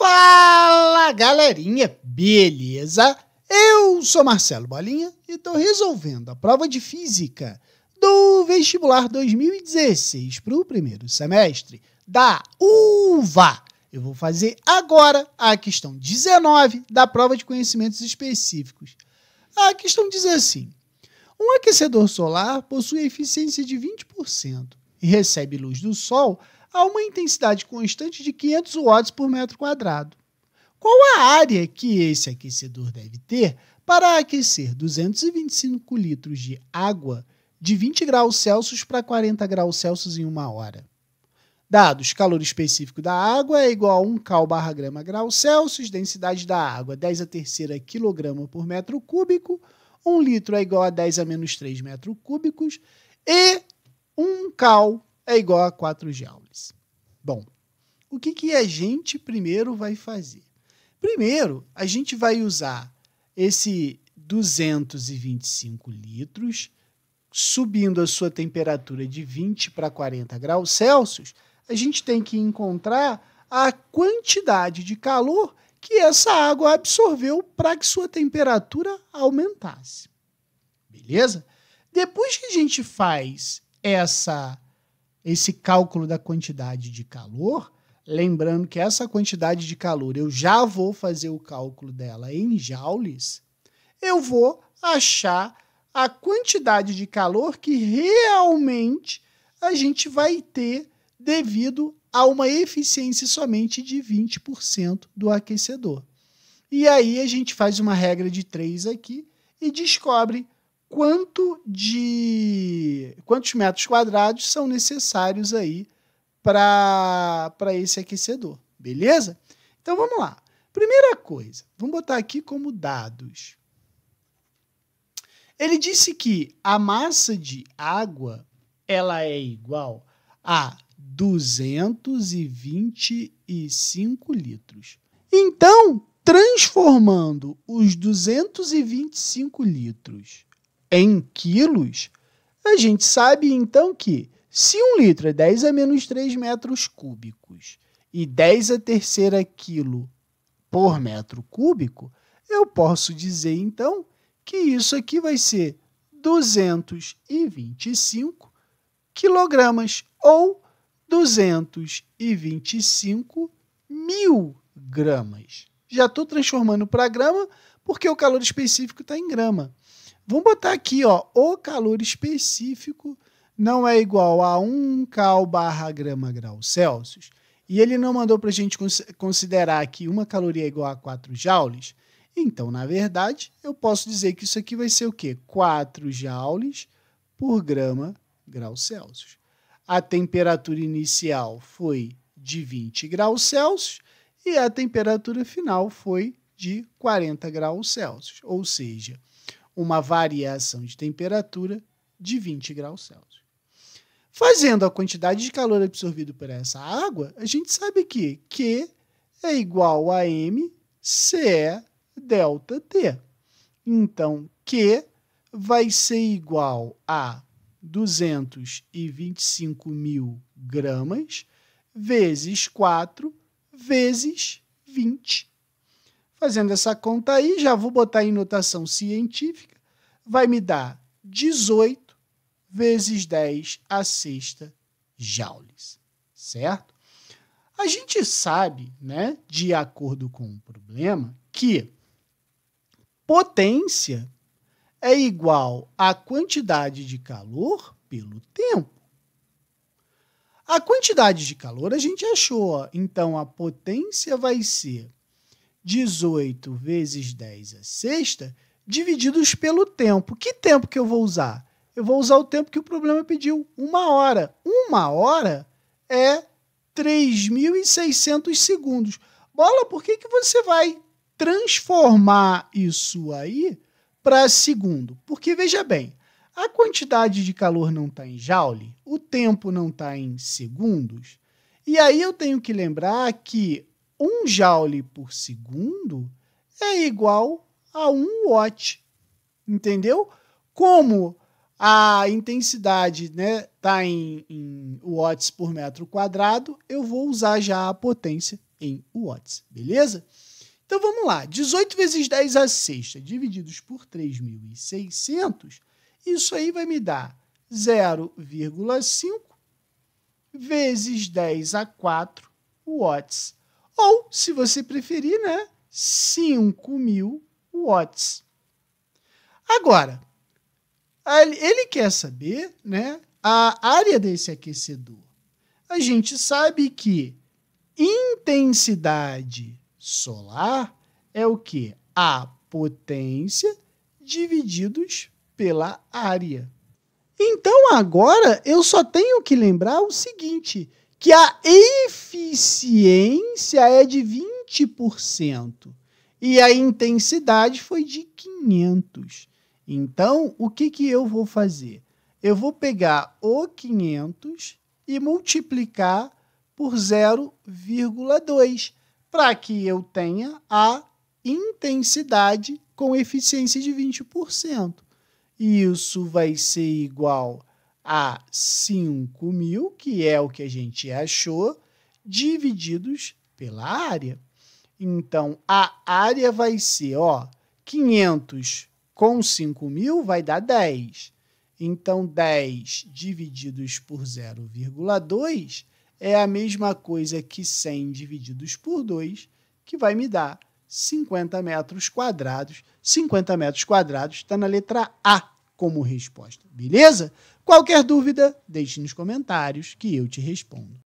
Fala galerinha, beleza? Eu sou Marcelo Bolinha e estou resolvendo a prova de física do vestibular 2016 para o primeiro semestre da UVA. Eu vou fazer agora a questão 19 da prova de conhecimentos específicos. A questão diz assim: um aquecedor solar possui eficiência de 20% e recebe luz do Sol a uma intensidade constante de 500 watts por metro quadrado. Qual a área que esse aquecedor deve ter para aquecer 225 litros de água de 20 graus Celsius para 40 graus Celsius em uma hora? Dados: calor específico da água é igual a 1 cal barra grama grau Celsius, densidade da água 10 a terceira quilograma por metro cúbico, 1 litro é igual a 10 a menos 3 metros cúbicos, e 1 cal é igual a 4 joules. Bom, o que, que a gente primeiro vai fazer? Primeiro, a gente vai usar esse 225 litros, subindo a sua temperatura de 20 para 40 graus Celsius, a gente tem que encontrar a quantidade de calor que essa água absorveu para que sua temperatura aumentasse. Beleza? Depois que a gente faz essa esse cálculo da quantidade de calor, lembrando que essa quantidade de calor eu já vou fazer o cálculo dela em joules, eu vou achar a quantidade de calor que realmente a gente vai ter devido a uma eficiência somente de 20% do aquecedor. E aí a gente faz uma regra de 3 aqui e descobre quanto de quantos metros quadrados são necessários aí para esse aquecedor, beleza? Então vamos lá. Primeira coisa, vamos botar aqui como dados. Ele disse que a massa de água ela é igual a 225 litros. Então, transformando os 225 litros em quilos, a gente sabe então que se um litro é 10 a menos 3 metros cúbicos e 10 a terceira quilo por metro cúbico, eu posso dizer então que isso aqui vai ser 225 quilogramas ou 225 mil gramas. Já estou transformando para grama porque o calor específico está em grama. Vamos botar aqui, ó, o calor específico não é igual a 1 cal barra grama grau Celsius. E ele não mandou para a gente considerar que uma caloria é igual a 4 joules. Então, na verdade, eu posso dizer que isso aqui vai ser o quê? 4 joules por grama grau Celsius. A temperatura inicial foi de 20 graus Celsius e a temperatura final foi de 40 graus Celsius. Ou seja, uma variação de temperatura de 20 graus Celsius. Fazendo a quantidade de calor absorvido por essa água, a gente sabe que Q é igual a MCE é delta T. Então, Q vai ser igual a 225 mil gramas vezes 4 vezes 20 Fazendo essa conta aí, já vou botar em notação científica, vai me dar 18 vezes 10 a sexta joules, certo? A gente sabe, né, de acordo com o problema, que potência é igual à quantidade de calor pelo tempo. A quantidade de calor a gente achou, então a potência vai ser 18 vezes 10 a é sexta, divididos pelo tempo. Que tempo que eu vou usar? Eu vou usar o tempo que o problema pediu, uma hora. Uma hora é 3.600 segundos. Bola, por que, que você vai transformar isso aí para segundo? Porque, veja bem, a quantidade de calor não está em joule, o tempo não está em segundos, e aí eu tenho que lembrar que 1 joule por segundo é igual a 1 watt. Entendeu? Como a intensidade né, tá em, em watts por metro quadrado, eu vou usar já a potência em watts, beleza? Então vamos lá, 18 vezes 10 a sexta divididos por 3.600, isso aí vai me dar 0,5 vezes 10 a 4 watts ou, se você preferir, né? 5 mil watts. Agora, ele quer saber né, a área desse aquecedor. A gente sabe que intensidade solar é o que? A potência divididos pela área. Então agora eu só tenho que lembrar o seguinte: que a eficiência é de 20% e a intensidade foi de 500. Então, o que, que eu vou fazer? Eu vou pegar o 500 e multiplicar por 0,2 para que eu tenha a intensidade com eficiência de 20%. isso vai ser igual a 5 mil, que é o que a gente achou, divididos pela área. Então, a área vai ser, ó, 500 com 5 mil vai dar 10. Então, 10 divididos por 0,2 é a mesma coisa que 100 divididos por 2, que vai me dar 50 metros quadrados. 50 metros quadrados está na letra A como resposta. Beleza? Qualquer dúvida, deixe nos comentários que eu te respondo.